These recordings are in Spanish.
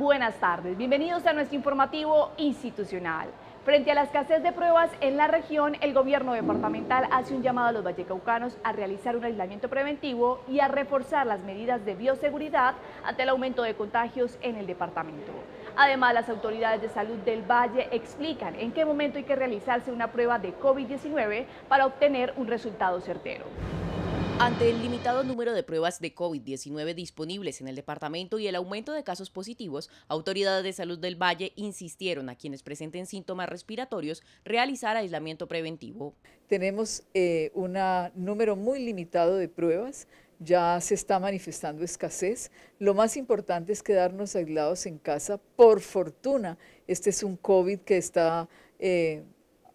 Buenas tardes, bienvenidos a nuestro informativo institucional. Frente a la escasez de pruebas en la región, el gobierno departamental hace un llamado a los vallecaucanos a realizar un aislamiento preventivo y a reforzar las medidas de bioseguridad ante el aumento de contagios en el departamento. Además, las autoridades de salud del Valle explican en qué momento hay que realizarse una prueba de COVID-19 para obtener un resultado certero. Ante el limitado número de pruebas de COVID-19 disponibles en el departamento y el aumento de casos positivos, autoridades de salud del Valle insistieron a quienes presenten síntomas respiratorios realizar aislamiento preventivo. Tenemos eh, un número muy limitado de pruebas, ya se está manifestando escasez. Lo más importante es quedarnos aislados en casa. Por fortuna, este es un COVID que está... Eh,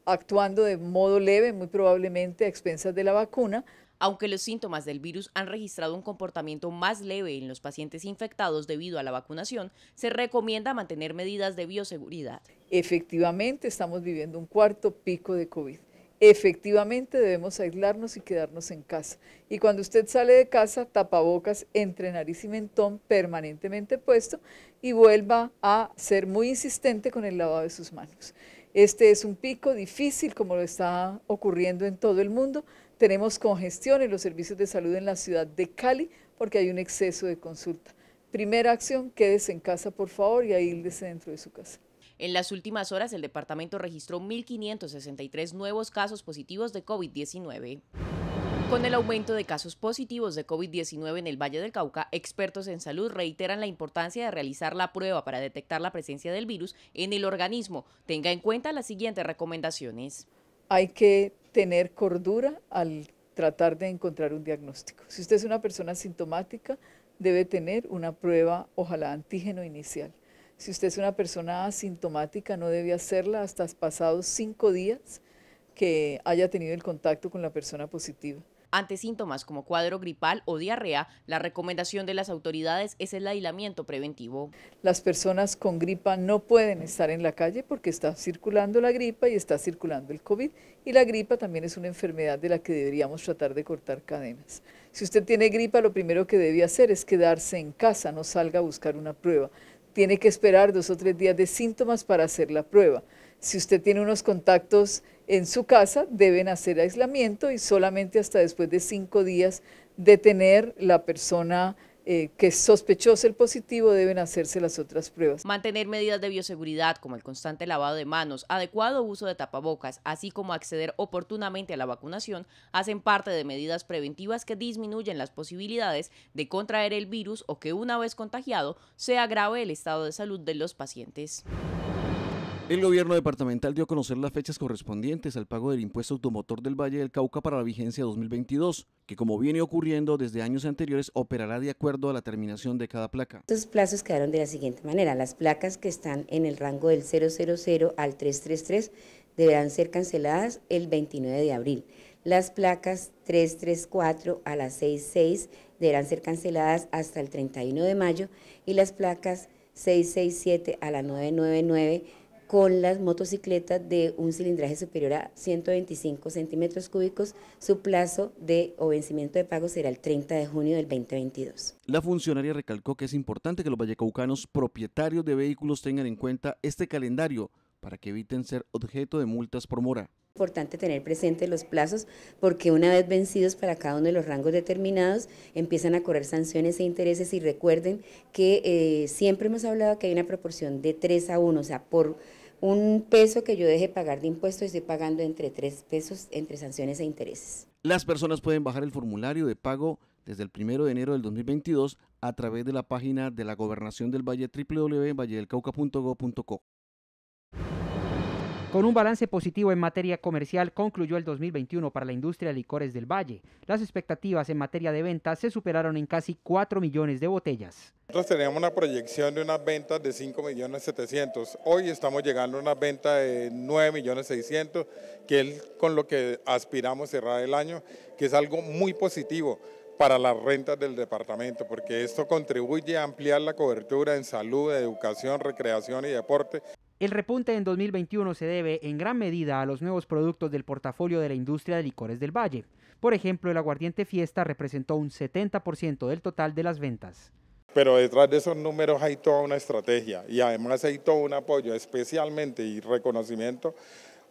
actuando de modo leve, muy probablemente a expensas de la vacuna, aunque los síntomas del virus han registrado un comportamiento más leve en los pacientes infectados debido a la vacunación, se recomienda mantener medidas de bioseguridad. Efectivamente, estamos viviendo un cuarto pico de COVID. Efectivamente debemos aislarnos y quedarnos en casa. Y cuando usted sale de casa, tapabocas entre nariz y mentón permanentemente puesto y vuelva a ser muy insistente con el lavado de sus manos. Este es un pico difícil como lo está ocurriendo en todo el mundo, tenemos congestión en los servicios de salud en la ciudad de Cali porque hay un exceso de consulta. Primera acción, quédese en casa por favor y aíldese dentro de su casa. En las últimas horas, el departamento registró 1.563 nuevos casos positivos de COVID-19. Con el aumento de casos positivos de COVID-19 en el Valle del Cauca, expertos en salud reiteran la importancia de realizar la prueba para detectar la presencia del virus en el organismo. Tenga en cuenta las siguientes recomendaciones hay que tener cordura al tratar de encontrar un diagnóstico. Si usted es una persona sintomática, debe tener una prueba, ojalá antígeno inicial. Si usted es una persona asintomática, no debe hacerla hasta pasados cinco días que haya tenido el contacto con la persona positiva. Ante síntomas como cuadro gripal o diarrea, la recomendación de las autoridades es el aislamiento preventivo. Las personas con gripa no pueden estar en la calle porque está circulando la gripa y está circulando el COVID y la gripa también es una enfermedad de la que deberíamos tratar de cortar cadenas. Si usted tiene gripa, lo primero que debe hacer es quedarse en casa, no salga a buscar una prueba. Tiene que esperar dos o tres días de síntomas para hacer la prueba. Si usted tiene unos contactos en su casa deben hacer aislamiento y solamente hasta después de cinco días de tener la persona eh, que es el positivo deben hacerse las otras pruebas. Mantener medidas de bioseguridad como el constante lavado de manos, adecuado uso de tapabocas, así como acceder oportunamente a la vacunación, hacen parte de medidas preventivas que disminuyen las posibilidades de contraer el virus o que una vez contagiado se agrave el estado de salud de los pacientes. El gobierno departamental dio a conocer las fechas correspondientes al pago del impuesto automotor del Valle del Cauca para la vigencia 2022, que como viene ocurriendo desde años anteriores, operará de acuerdo a la terminación de cada placa. Estos plazos quedaron de la siguiente manera. Las placas que están en el rango del 000 al 333 deberán ser canceladas el 29 de abril. Las placas 334 a las 66 deberán ser canceladas hasta el 31 de mayo y las placas 667 a la 999 con las motocicletas de un cilindraje superior a 125 centímetros cúbicos, su plazo de vencimiento de pago será el 30 de junio del 2022. La funcionaria recalcó que es importante que los vallecaucanos propietarios de vehículos tengan en cuenta este calendario para que eviten ser objeto de multas por mora importante tener presente los plazos porque una vez vencidos para cada uno de los rangos determinados empiezan a correr sanciones e intereses y recuerden que eh, siempre hemos hablado que hay una proporción de 3 a 1, o sea, por un peso que yo deje pagar de impuestos estoy pagando entre tres pesos entre sanciones e intereses. Las personas pueden bajar el formulario de pago desde el primero de enero del 2022 a través de la página de la Gobernación del Valle www.valledelcauca.gov.co. Con un balance positivo en materia comercial concluyó el 2021 para la industria de licores del Valle. Las expectativas en materia de ventas se superaron en casi 4 millones de botellas. Nosotros teníamos una proyección de unas ventas de 5 millones 700. Hoy estamos llegando a una venta de 9 millones 600, que es con lo que aspiramos cerrar el año, que es algo muy positivo para las rentas del departamento, porque esto contribuye a ampliar la cobertura en salud, educación, recreación y deporte. El repunte en 2021 se debe en gran medida a los nuevos productos del portafolio de la industria de licores del Valle. Por ejemplo, el aguardiente fiesta representó un 70% del total de las ventas. Pero detrás de esos números hay toda una estrategia y además hay todo un apoyo especialmente y reconocimiento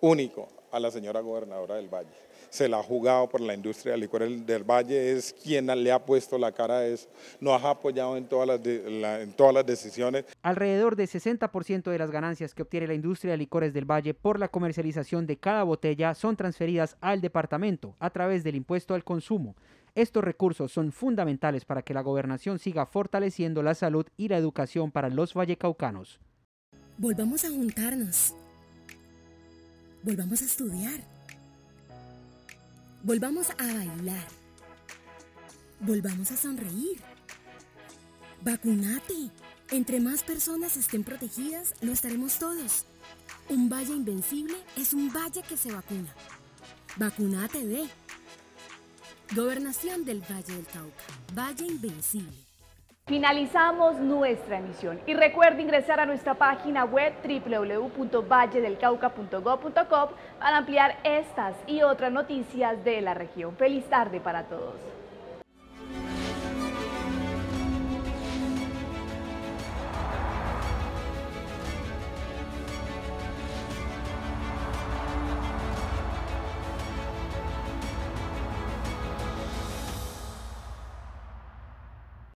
único a la señora gobernadora del Valle se la ha jugado por la industria de licores del Valle, es quien le ha puesto la cara a eso, nos ha apoyado en todas las, en todas las decisiones. Alrededor de 60% de las ganancias que obtiene la industria de licores del Valle por la comercialización de cada botella son transferidas al departamento a través del impuesto al consumo. Estos recursos son fundamentales para que la gobernación siga fortaleciendo la salud y la educación para los vallecaucanos. Volvamos a juntarnos. Volvamos a estudiar Volvamos a bailar. Volvamos a sonreír. Vacunate. Entre más personas estén protegidas, lo estaremos todos. Un valle invencible es un valle que se vacuna. Vacunate de Gobernación del Valle del Cauca. Valle invencible. Finalizamos nuestra emisión y recuerde ingresar a nuestra página web www.valledelcauca.gov.co para ampliar estas y otras noticias de la región. Feliz tarde para todos.